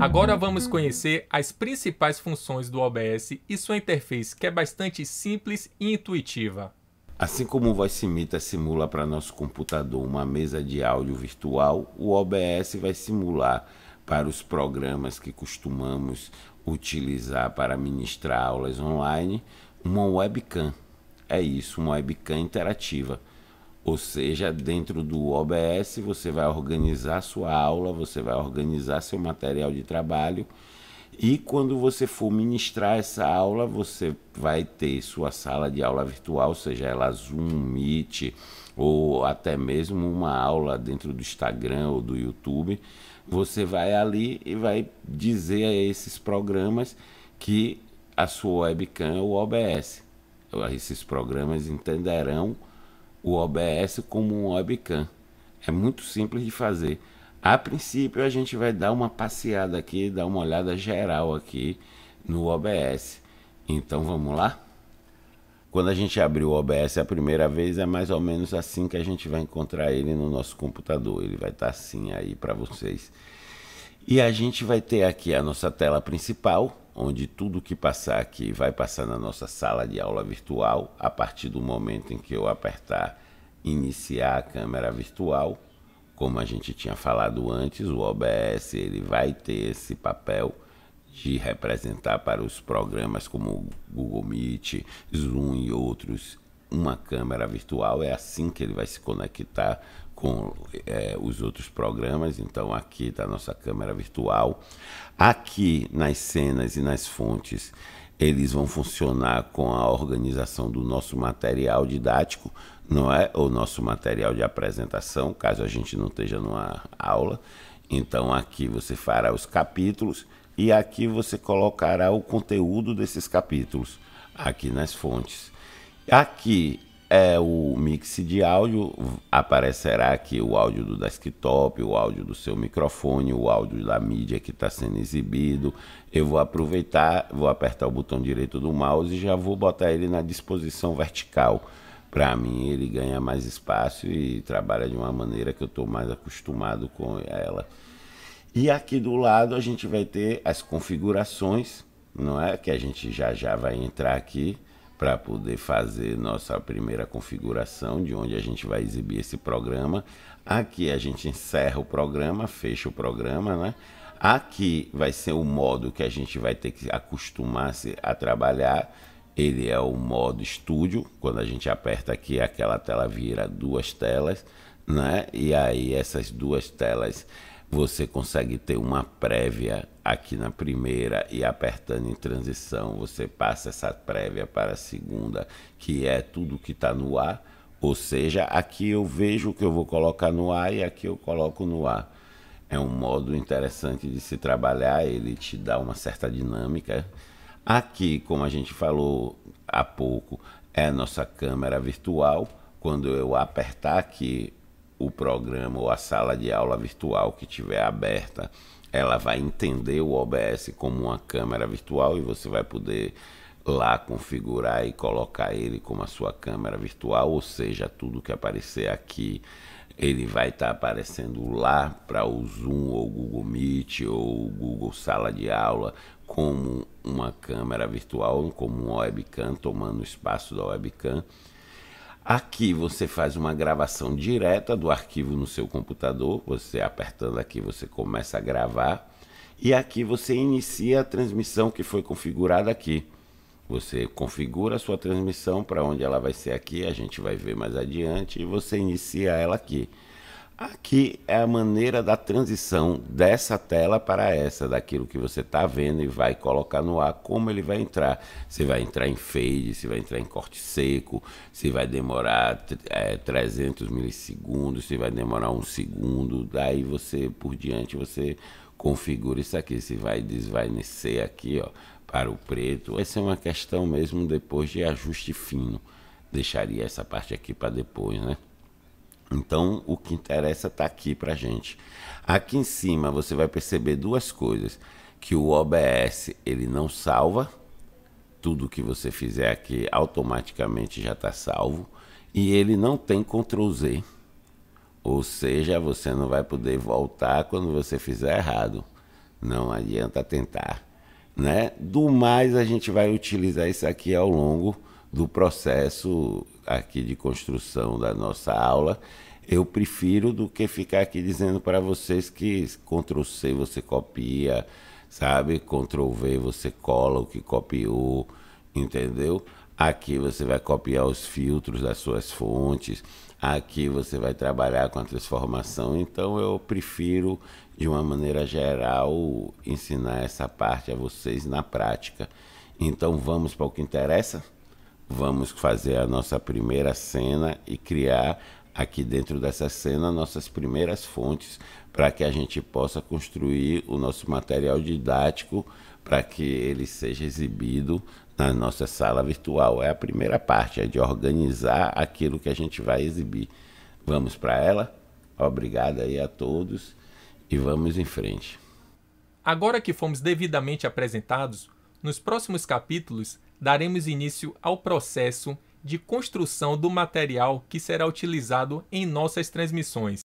Agora vamos conhecer as principais funções do OBS e sua interface, que é bastante simples e intuitiva. Assim como o VoiceMeter simula para nosso computador uma mesa de áudio virtual, o OBS vai simular para os programas que costumamos utilizar para ministrar aulas online uma webcam. É isso, uma webcam interativa. Ou seja, dentro do OBS você vai organizar sua aula, você vai organizar seu material de trabalho e quando você for ministrar essa aula, você vai ter sua sala de aula virtual, seja ela Zoom, Meet ou até mesmo uma aula dentro do Instagram ou do YouTube. Você vai ali e vai dizer a esses programas que a sua webcam é o OBS. Esses programas entenderão o OBS como um webcam. É muito simples de fazer. A princípio a gente vai dar uma passeada aqui, dar uma olhada geral aqui no OBS. Então vamos lá? Quando a gente abrir o OBS a primeira vez é mais ou menos assim que a gente vai encontrar ele no nosso computador. Ele vai estar tá assim aí para vocês. E a gente vai ter aqui a nossa tela principal, onde tudo que passar aqui vai passar na nossa sala de aula virtual a partir do momento em que eu apertar iniciar a câmera virtual. Como a gente tinha falado antes, o OBS ele vai ter esse papel de representar para os programas como Google Meet, Zoom e outros uma câmera virtual. É assim que ele vai se conectar com é, os outros programas, então aqui está a nossa câmera virtual. Aqui nas cenas e nas fontes, eles vão funcionar com a organização do nosso material didático, não é? O nosso material de apresentação, caso a gente não esteja numa aula. Então aqui você fará os capítulos e aqui você colocará o conteúdo desses capítulos, aqui nas fontes. Aqui é o mix de áudio. Aparecerá aqui o áudio do desktop, o áudio do seu microfone, o áudio da mídia que está sendo exibido. Eu vou aproveitar, vou apertar o botão direito do mouse e já vou botar ele na disposição vertical. Para mim, ele ganha mais espaço e trabalha de uma maneira que eu estou mais acostumado com ela. E aqui do lado a gente vai ter as configurações, não é? Que a gente já já vai entrar aqui para poder fazer nossa primeira configuração de onde a gente vai exibir esse programa. Aqui a gente encerra o programa, fecha o programa, né? Aqui vai ser o modo que a gente vai ter que acostumar-se a trabalhar. Ele é o modo estúdio. Quando a gente aperta aqui, aquela tela vira duas telas, né? E aí essas duas telas você consegue ter uma prévia aqui na primeira e apertando em transição, você passa essa prévia para a segunda, que é tudo que está no ar. Ou seja, aqui eu vejo o que eu vou colocar no ar e aqui eu coloco no ar. É um modo interessante de se trabalhar, ele te dá uma certa dinâmica. Aqui, como a gente falou há pouco, é a nossa câmera virtual. Quando eu apertar aqui o programa ou a sala de aula virtual que tiver aberta, ela vai entender o OBS como uma câmera virtual e você vai poder lá configurar e colocar ele como a sua câmera virtual, ou seja, tudo que aparecer aqui ele vai estar tá aparecendo lá para o Zoom ou Google Meet ou Google Sala de Aula como uma câmera virtual, como um webcam, tomando espaço da webcam. Aqui você faz uma gravação direta do arquivo no seu computador, você apertando aqui você começa a gravar e aqui você inicia a transmissão que foi configurada aqui. Você configura a sua transmissão para onde ela vai ser aqui, a gente vai ver mais adiante e você inicia ela aqui. Aqui é a maneira da transição dessa tela para essa, daquilo que você está vendo e vai colocar no ar, como ele vai entrar. Se vai entrar em fade, se vai entrar em corte seco, se vai demorar é, 300 milissegundos, se vai demorar um segundo. Daí você, por diante, você configura isso aqui. Se vai desvanecer aqui ó, para o preto, essa é uma questão mesmo depois de ajuste fino. Deixaria essa parte aqui para depois, né? Então, o que interessa está aqui para gente. Aqui em cima você vai perceber duas coisas: que o OBS ele não salva, tudo que você fizer aqui automaticamente já está salvo, e ele não tem Ctrl Z, ou seja, você não vai poder voltar quando você fizer errado. Não adianta tentar, né? Do mais a gente vai utilizar isso aqui ao longo do processo aqui de construção da nossa aula. Eu prefiro do que ficar aqui dizendo para vocês que Ctrl C você copia, sabe? Ctrl V você cola o que copiou, entendeu? Aqui você vai copiar os filtros das suas fontes, aqui você vai trabalhar com a transformação. Então eu prefiro, de uma maneira geral, ensinar essa parte a vocês na prática. Então vamos para o que interessa? vamos fazer a nossa primeira cena e criar aqui dentro dessa cena nossas primeiras fontes para que a gente possa construir o nosso material didático para que ele seja exibido na nossa sala virtual. É a primeira parte, é de organizar aquilo que a gente vai exibir. Vamos para ela? obrigada aí a todos e vamos em frente. Agora que fomos devidamente apresentados, nos próximos capítulos daremos início ao processo de construção do material que será utilizado em nossas transmissões.